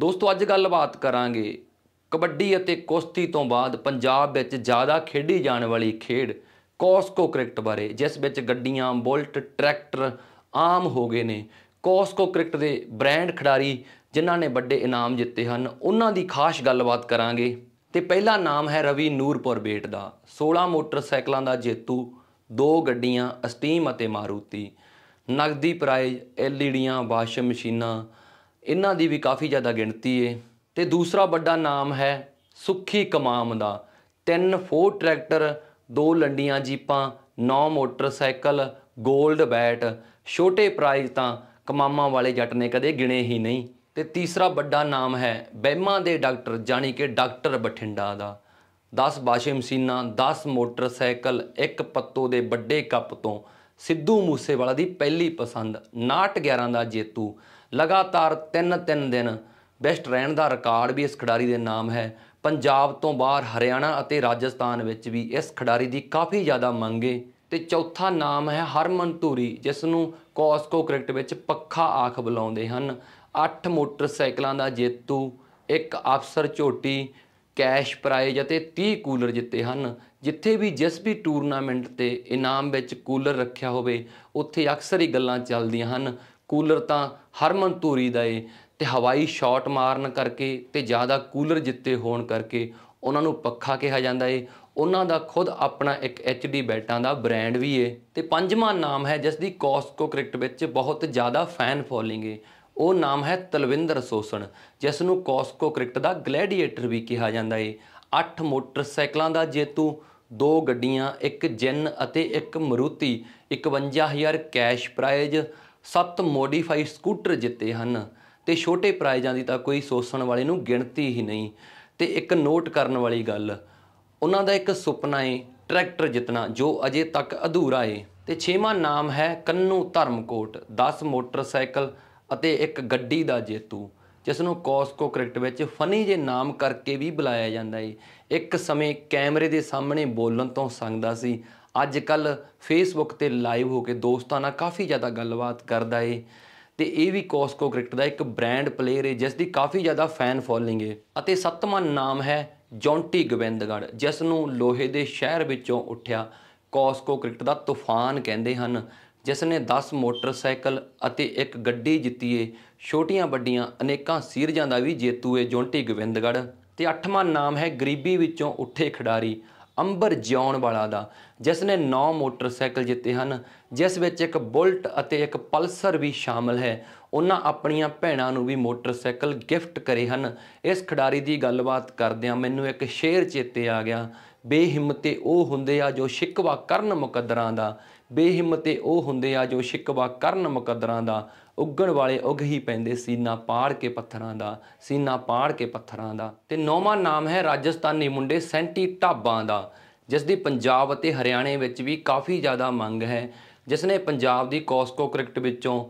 ਦੋਸਤੋ ਅੱਜ ਗੱਲਬਾਤ ਕਰਾਂਗੇ ਕਬੱਡੀ ਅਤੇ ਕੁਸ਼ਤੀ ਤੋਂ ਬਾਅਦ ਪੰਜਾਬ ਵਿੱਚ ਜ਼ਿਆਦਾ ਖੇਡੀ ਜਾਣ ਵਾਲੀ ਖੇਡ ਕੋਸਕੋ ਕ੍ਰਿਕਟ ਬਾਰੇ ਜਿਸ ਵਿੱਚ ਗੱਡੀਆਂ ਬੁਲਟ ਟਰੈਕਟਰ ਆਮ ਹੋ ਗਏ ਨੇ ਕੋਸਕੋ ਕ੍ਰਿਕਟ ਦੇ ਬ੍ਰਾਂਡ ਖਿਡਾਰੀ ਜਿਨ੍ਹਾਂ ਨੇ ਵੱਡੇ ਇਨਾਮ ਜਿੱਤੇ ਹਨ ਉਹਨਾਂ ਦੀ ਖਾਸ ਗੱਲਬਾਤ ਕਰਾਂਗੇ ਤੇ ਪਹਿਲਾ ਨਾਮ ਹੈ ਰਵੀ ਨੂਰਪੁਰ ਬੇਟ ਦਾ 16 ਮੋਟਰਸਾਈਕਲਾਂ ਦਾ ਜੇਤੂ ਦੋ ਗੱਡੀਆਂ ਅਸਟੀਮ ਅਤੇ ਮਾਰੂਤੀ ਨਗਦੀ ਪ੍ਰਾਈਜ਼ ਐਲਈਡੀਆਂ ਵਾਸ਼ਿੰਗ ਮਸ਼ੀਨਾਂ ਇਹਨਾਂ ਦੀ ਵੀ ਕਾਫੀ ਜ਼ਿਆਦਾ ਗਿਣਤੀ ਏ ਤੇ ਦੂਸਰਾ ਵੱਡਾ ਨਾਮ ਹੈ ਸੁੱਖੀ ਕਮਾਮ ਦਾ 3 ਫੋਰ ਟਰੈਕਟਰ 2 ਲੰਡੀਆਂ ਜੀਪਾਂ 9 ਮੋਟਰਸਾਈਕਲ 골ਡ ਬੈਟ ਛੋਟੇ ਪ੍ਰਾਈਜ਼ ਤਾਂ ਕਮਾਮਾਂ ਵਾਲੇ ਜੱਟ ਨੇ ਕਦੇ ਗਿਣੇ ਹੀ ਨਹੀਂ ਤੇ ਤੀਸਰਾ ਵੱਡਾ ਨਾਮ ਹੈ ਬਹਿਮਾ ਦੇ ਡਾਕਟਰ ਜਾਨੀ ਕਿ ਡਾਕਟਰ ਬਠਿੰਡਾ ਦਾ 10 ਬਾਸ਼ੇ ਮਸ਼ੀਨਾਂ 10 ਮੋਟਰਸਾਈਕਲ ਇੱਕ ਪੱਤੋ ਦੇ ਵੱਡੇ ਕੱਪ ਤੋਂ ਸਿੱਧੂ ਮੂਸੇਵਾਲਾ ਦੀ ਪਹਿਲੀ ਪਸੰਦ 9 11 ਦਾ ਜੇਤੂ ਲਗਾਤਾਰ 3-3 ਦਿਨ ਬੈਸਟ ਰਹਿਣ ਦਾ ਰਿਕਾਰਡ ਵੀ ਇਸ ਖਿਡਾਰੀ ਦੇ ਨਾਮ ਹੈ ਪੰਜਾਬ ਤੋਂ ਬਾਹਰ ਹਰਿਆਣਾ ਅਤੇ ਰਾਜਸਥਾਨ ਵਿੱਚ ਵੀ ਇਸ ਖਿਡਾਰੀ ਦੀ ਕਾਫੀ ਜ਼ਿਆਦਾ ਮੰਗ ਹੈ ਤੇ ਚੌਥਾ ਨਾਮ ਹੈ ਹਰਮਨ ਧੂਰੀ ਜਿਸ ਨੂੰ ਕੋਸਕੋ ਕ੍ਰਿਕਟ ਵਿੱਚ ਪੱਖਾ ਆਖ ਬੁਲਾਉਂਦੇ ਹਨ 8 ਮੋਟਰਸਾਈਕਲਾਂ ਦਾ ਜੇਤੂ ਇੱਕ ਅਫਸਰ ਝੋਟੀ ਕੈਸ਼ ਪ੍ਰਾਈਜ਼ ਅਤੇ 30 ਕੂਲਰ ਜਿੱਤੇ ਹਨ ਜਿੱਥੇ ਵੀ ਜਿਸ ਵੀ ਟੂਰਨਾਮੈਂਟ ਤੇ ਇਨਾਮ ਵਿੱਚ ਕੂਲਰ ਰੱਖਿਆ ਹੋਵੇ ਉੱਥੇ ਅਕਸਰ ਹੀ ਗੱਲਾਂ ਚੱਲਦੀਆਂ ਹਨ ਕੂਲਰ ਤਾਂ ਹਰਮਨ ਤੂਰੀ ਦਾ ਏ ਤੇ ਹਵਾਈ ਸ਼ਾਟ ਮਾਰਨ ਕਰਕੇ ਤੇ ਜ਼ਿਆਦਾ ਕੂਲਰ ਜਿੱਤੇ ਹੋਣ ਕਰਕੇ ਉਹਨਾਂ ਨੂੰ ਪੱਖਾ ਕਿਹਾ ਜਾਂਦਾ ਏ ਉਹਨਾਂ ਦਾ ਖੁਦ ਆਪਣਾ ਇੱਕ ਐਚਡੀ ਬੈਟਾਂ ਦਾ ਬ੍ਰਾਂਡ ਵੀ ਏ ਤੇ ਪੰਜਵਾਂ ਨਾਮ ਹੈ ਜਿਸ ਦੀ ਕੋਸਕੋ ਕ੍ਰਿਕਟ ਵਿੱਚ ਬਹੁਤ ਜ਼ਿਆਦਾ ਫੈਨ ਫੋਲੋਇੰਗ ਏ ਉਹ ਨਾਮ ਹੈ ਤਲਵਿੰਦਰ ਸੋਸਣ ਜਿਸ ਨੂੰ ਕੋਸਕੋ ਕ੍ਰਿਕਟ ਦਾ ਗਲੈਡੀਏਟਰ ਵੀ ਕਿਹਾ ਜਾਂਦਾ ਏ 8 ਮੋਟਰਸਾਈਕਲਾਂ ਦਾ ਜੇਤੂ ਦੋ ਗੱਡੀਆਂ ਇੱਕ ਜਿੰਨ ਅਤੇ ਇੱਕ Maruti 51000 cash prize 7 modify scooter ਜਿੱਤੇ ਹਨ ਤੇ ਛੋਟੇ ਪ੍ਰਾਈਜ਼ਾਂ ਦੀ ਤਾਂ ਕੋਈ ਸੋਚਣ ਵਾਲੇ ਨੂੰ ਗਿਣਤੀ ਹੀ ਨਹੀਂ ਤੇ ਇੱਕ ਨੋਟ ਕਰਨ ਵਾਲੀ ਗੱਲ ਉਹਨਾਂ ਦਾ ਇੱਕ ਸੁਪਨਾ ਹੈ ਟਰੈਕਟਰ ਜਿੱਤਣਾ ਜੋ ਅਜੇ ਤੱਕ ਅਧੂਰਾ ਹੈ ਤੇ ਛੇਵਾਂ ਨਾਮ ਹੈ ਕੰਨੂ ਧਰਮਕੋਟ 10 ਮੋਟਰਸਾਈਕਲ ਅਤੇ ਇੱਕ ਗੱਡੀ ਦਾ ਜੇਤੂ ਜਿਸ ਨੂੰ ਕੋਸਕੋ ਕ੍ਰਿਕਟ ਵਿੱਚ ਫਨੀ ਜੇ ਨਾਮ ਕਰਕੇ ਵੀ ਬੁਲਾਇਆ ਜਾਂਦਾ ਹੈ ਇੱਕ ਸਮੇਂ ਕੈਮਰੇ ਦੇ ਸਾਹਮਣੇ ਬੋਲਣ ਤੋਂ ਸੰਗਦਾ ਸੀ ਅੱਜ ਕੱਲ ਫੇਸਬੁੱਕ ਤੇ ਲਾਈਵ ਹੋ ਕੇ ਦੋਸਤਾਂ ਨਾਲ ਕਾਫੀ ਜ਼ਿਆਦਾ ਗੱਲਬਾਤ ਕਰਦਾ ਏ ਤੇ ਇਹ ਵੀ ਕੋਸਕੋ ਕ੍ਰਿਕਟ ਦਾ ਇੱਕ ਬ੍ਰਾਂਡ ਪਲੇਅਰ ਏ ਜਿਸ ਦੀ ਕਾਫੀ ਜ਼ਿਆਦਾ ਫੈਨ ਫੋਲੋਇੰਗ ਏ ਅਤੇ ਸੱਤਵਾਂ ਨਾਮ ਹੈ ਜੌਂਟੀ ਗਵਿੰਦਗੜ ਜਿਸ ਨੂੰ ਲੋਹੇ ਦੇ ਸ਼ਹਿਰ ਵਿੱਚੋਂ ਉੱਠਿਆ ਕੋਸਕੋ ਕ੍ਰਿਕਟ ਦਾ ਤੂਫਾਨ ਕਹਿੰਦੇ ਹਨ ਜਿਸ ਨੇ 10 ਮੋਟਰਸਾਈਕਲ ਅਤੇ ਇੱਕ ਗੱਡੀ ਜਿੱਤੀ ਏ ਛੋਟੀਆਂ ਵੱਡੀਆਂ ਅਨੇਕਾਂ ਸੀਰੀਜ਼ਾਂ ਦਾ ਵੀ ਜੇਤੂ ਏ ਜੌਂਟੀ ਗਵਿੰਦਗੜ ਤੇ ਅੱਠਵਾਂ ਨਾਮ ਹੈ ਗਰੀਬੀ ਵਿੱਚੋਂ ਉੱਠੇ ਖਿਡਾਰੀ ਅੰਬਰ ਜਿਉਣ ਵਾਲਾ ਦਾ ਜਿਸ ਨੇ 9 ਮੋਟਰਸਾਈਕਲ ਜਿੱਤੇ ਹਨ ਜਿਸ ਵਿੱਚ ਇੱਕ ਬੁਲਟ ਅਤੇ ਇੱਕ ਪਲਸਰ ਵੀ ਸ਼ਾਮਲ ਹੈ ਉਹਨਾਂ ਆਪਣੀਆਂ ਭੈਣਾਂ ਨੂੰ ਵੀ ਮੋਟਰਸਾਈਕਲ ਗਿਫਟ ਕਰੇ ਹਨ ਇਸ ਖਿਡਾਰੀ ਦੀ ਗੱਲਬਾਤ ਕਰਦਿਆਂ ਮੈਨੂੰ ਇੱਕ ਸ਼ੇਰ ਚੇਤੇ ਆ ਗਿਆ ਬੇਹਿੰਮਤੇ ਉਹ ਹੁੰਦੇ ਆ ਜੋ ਸ਼ਿਕਵਾ ਕਰਨ ਮੁਕੱਦਰਾਂ ਦਾ ਬੇਹਿੰਮਤੇ ਉਹ ਹੁੰਦੇ ਆ ਜੋ ਸ਼ਿਕਵਾ ਕਰਨ ਮੁਕੱਦਰਾਂ ਦਾ ਉੱਗਣ ਵਾਲੇ ਉਗ ਹੀ ਪੈਂਦੇ ਸੀਨਾ ਪਾੜ ਕੇ ਪੱਥਰਾਂ ਦਾ ਸੀਨਾ ਪਾੜ ਕੇ ਪੱਥਰਾਂ ਦਾ ਤੇ ਨੌਵਾਂ ਨਾਮ ਹੈ ਰਾਜਸਥਾਨੀ ਮੁੰਡੇ ਸੈਂਟੀ ਢਾਬਾਂ ਦਾ ਜਿਸ ਦੀ ਪੰਜਾਬ ਅਤੇ ਹਰਿਆਣੇ ਵਿੱਚ ਵੀ ਕਾਫੀ ਜ਼ਿਆਦਾ ਮੰਗ ਹੈ ਜਿਸ ਨੇ ਪੰਜਾਬ ਦੀ ਕੋਸਕੋ ਕ੍ਰਿਕਟ ਵਿੱਚੋਂ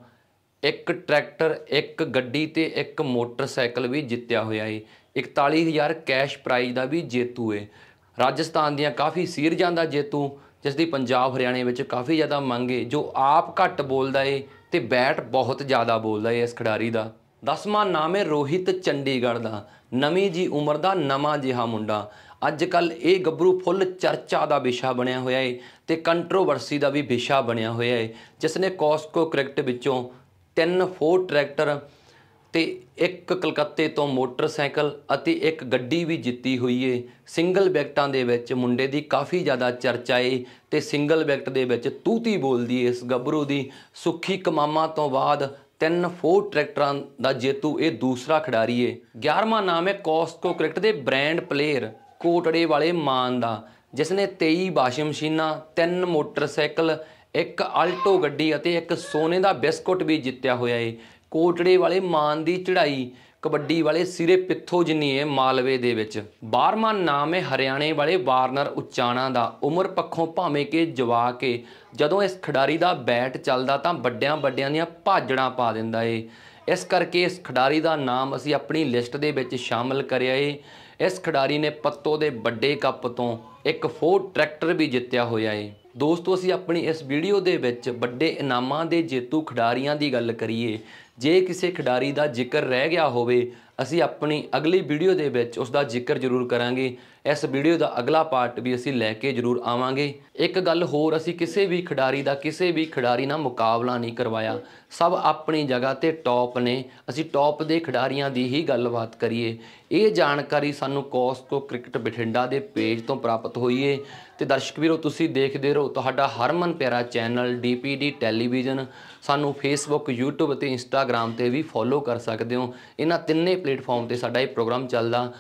ਇੱਕ ਟਰੈਕਟਰ ਇੱਕ ਗੱਡੀ ਤੇ ਇੱਕ ਮੋਟਰਸਾਈਕਲ ਵੀ ਜਿੱਤਿਆ ਹੋਇਆ ਏ 41000 ਕੈਸ਼ ਪ੍ਰਾਈਜ਼ ਦਾ ਵੀ ਜੇਤੂ ਏ ਰਾਜਸਥਾਨ ਦੀਆਂ ਕਾਫੀ ਸੀਰ ਜਾਂਦਾ ਜੇਤੂ ਜਿਸ ਦੀ ਪੰਜਾਬ ਹਰਿਆਣੇ ਵਿੱਚ ਕਾਫੀ ਜ਼ਿਆਦਾ ਮੰਗ ਹੈ ਜੋ ਆਪ ਘੱਟ ਬੋਲਦਾ ਏ ਤੇ ਬੈਟ ਬਹੁਤ ਜ਼ਿਆਦਾ ਬੋਲਦਾ ਏ ਇਸ ਖਿਡਾਰੀ ਦਾ ਦਸਵਾਂ ਨਾਮ ਹੈ ਰੋਹਿਤ ਚੰਡੀਗੜ੍ਹ ਦਾ ਨਵੀਂ ਜੀ ਉਮਰ ਦਾ ਨਵਾਂ ਜਿਹਾ ਮੁੰਡਾ ਅੱਜ ਕੱਲ ਇਹ ਗੱਭਰੂ ਫੁੱਲ ਚਰਚਾ ਦਾ ਵਿਸ਼ਾ ਬਣਿਆ ਹੋਇਆ ਏ ਤੇ ਕੰਟਰੋਵਰਸੀ ਦਾ ਵੀ ਵਿਸ਼ਾ ਬਣਿਆ ਹੋਇਆ ਏ ਜਿਸ ਨੇ ਕੋਸਕੋ ਕ੍ਰਿਕਟ ਵਿੱਚੋਂ 3 4 ਟਰੈਕਟਰ ਤੇ ਇੱਕ ਕਲਕੱਤੇ ਤੋਂ ਮੋਟਰਸਾਈਕਲ ਅਤੇ ਇੱਕ ਗੱਡੀ ਵੀ ਜਿੱਤੀ ਹੋਈ ਏ ਸਿੰਗਲ ਵਿਕਟਾਂ ਦੇ ਵਿੱਚ ਮੁੰਡੇ ਦੀ ਕਾਫੀ ਜ਼ਿਆਦਾ ਚਰਚਾ ਏ ਤੇ ਸਿੰਗਲ ਵਿਕਟ ਦੇ ਵਿੱਚ ਤੂਤੀ ਬੋਲਦੀ ਇਸ ਗੱਭਰੂ ਦੀ ਸੁੱਖੀ ਕਮਾਮਾ ਤੋਂ ਬਾਅਦ ਤਿੰਨ ਫੋਰ ਟਰੈਕਟਰਾਂ ਦਾ ਜੇਤੂ ਇਹ ਦੂਸਰਾ ਖਿਡਾਰੀ ਏ 11ਵਾਂ ਨਾਮ ਹੈ ਕੋਸਕੋ ਕ੍ਰਿਕਟ ਦੇ ਬ੍ਰਾਂਡ ਪਲੇਅਰ ਕੋਟੜੇ ਵਾਲੇ ਮਾਨ ਦਾ ਜਿਸ ਨੇ 23 ਵਾਸ਼ਿੰਗ ਮਸ਼ੀਨਾਂ ਤਿੰਨ ਮੋਟਰਸਾਈਕਲ ਇੱਕ ਆਲਟੋ ਗੱਡੀ ਅਤੇ ਇੱਕ ਸੋਨੇ ਦਾ ਬਿਸਕੁਟ ਵੀ ਜਿੱਤਿਆ ਹੋਇਆ ਏ ਕੋਟੜੇ ਵਾਲੇ ਮਾਨ ਦੀ ਚੜਾਈ ਕਬੱਡੀ ਵਾਲੇ ਸਿਰੇ ਪਿੱਥੋ ਜਿੰਨੀ ਹੈ ਮਾਲਵੇ ਦੇ ਵਿੱਚ 12ਵਾਂ ਨਾਮ ਹੈ ਹਰਿਆਣੇ ਵਾਲੇ ਵਾਰਨਰ ਉਚਾਣਾ ਦਾ ਉਮਰ ਪੱਖੋਂ ਭਾਵੇਂ ਕਿ ਜਵਾ ਕੇ ਜਦੋਂ ਇਸ ਖਿਡਾਰੀ ਦਾ ਬੈਟ ਚੱਲਦਾ ਤਾਂ ਵੱਡਿਆਂ ਵੱਡਿਆਂ ਦੀਆਂ ਭਾਜੜਾਂ ਪਾ ਦਿੰਦਾ ਏ ਇਸ ਕਰਕੇ ਇਸ ਖਿਡਾਰੀ ਦਾ ਨਾਮ ਅਸੀਂ ਆਪਣੀ ਲਿਸਟ ਦੇ ਵਿੱਚ ਸ਼ਾਮਲ ਕਰਿਆ ਏ ਇਸ ਖਿਡਾਰੀ ਨੇ ਪੱਤੋ ਦੇ ਵੱਡੇ ਕੱਪ ਤੋਂ ਇੱਕ ਫੋਰ ਟਰੈਕਟਰ ਵੀ ਜਿੱਤਿਆ ਹੋਇਆ ਏ ਦੋਸਤੋ ਅਸੀਂ ਆਪਣੀ ਇਸ ਵੀਡੀਓ ਦੇ ਵਿੱਚ ਵੱਡੇ ਇਨਾਮਾਂ ਦੇ ਜੇਤੂ ਖਿਡਾਰੀਆਂ ਦੀ ਗੱਲ ਕਰੀਏ ਜੇ ਕਿਸੇ ਖਿਡਾਰੀ ਦਾ ਜ਼ਿਕਰ ਰਹਿ ਗਿਆ ਹੋਵੇ ਅਸੀਂ ਆਪਣੀ ਅਗਲੀ ਵੀਡੀਓ ਦੇ ਵਿੱਚ ਉਸ ਦਾ ਜ਼ਿਕਰ ਜ਼ਰੂਰ ਕਰਾਂਗੇ ਇਸ ਵੀਡੀਓ ਦਾ ਅਗਲਾ ਪਾਰਟ ਵੀ ਅਸੀਂ ਲੈ ਕੇ ਜ਼ਰੂਰ ਆਵਾਂਗੇ ਇੱਕ ਗੱਲ ਹੋਰ ਅਸੀਂ ਕਿਸੇ ਵੀ ਖਿਡਾਰੀ ਦਾ ਕਿਸੇ ਵੀ ਖਿਡਾਰੀ ਨਾਲ ਮੁਕਾਬਲਾ ਨਹੀਂ ਕਰਵਾਇਆ ਸਭ ਆਪਣੀ ਜਗ੍ਹਾ ਤੇ ਟੌਪ ਨੇ ਅਸੀਂ ਟੌਪ ਦੇ ਖਿਡਾਰੀਆਂ ਦੀ ਹੀ ਗੱਲਬਾਤ ਕਰੀਏ ਇਹ ਜਾਣਕਾਰੀ ਸਾਨੂੰ ਸਾਨੂੰ ਕੋਸਕੋ ਕ੍ਰਿਕਟ ਬਠਿੰਡਾ ਦੇ ਪੇਜ ਤੋਂ ਪ੍ਰਾਪਤ ਹੋਈ ਏ ਤੇ ਦਰਸ਼ਕ ਵੀਰੋ ਤੁਸੀਂ ਦੇਖਦੇ ਰਹੋ ਤੁਹਾਡਾ ਹਰਮਨ ਪਿਆਰਾ ਚੈਨਲ ਡੀਪੀਡੀ ਟੈਲੀਵਿਜ਼ਨ ਸਾਨੂੰ ਫੇਸਬੁੱਕ YouTube ਤੇ Instagram ਤੇ ਵੀ ਫੋਲੋ ਕਰ ਸਕਦੇ ਹੋ ਇਹਨਾਂ ਤਿੰਨੇ ਪਲੇਟਫਾਰਮ ਤੇ ਸਾਡਾ ਇਹ ਪ੍ਰੋਗਰਾਮ ਚੱਲਦਾ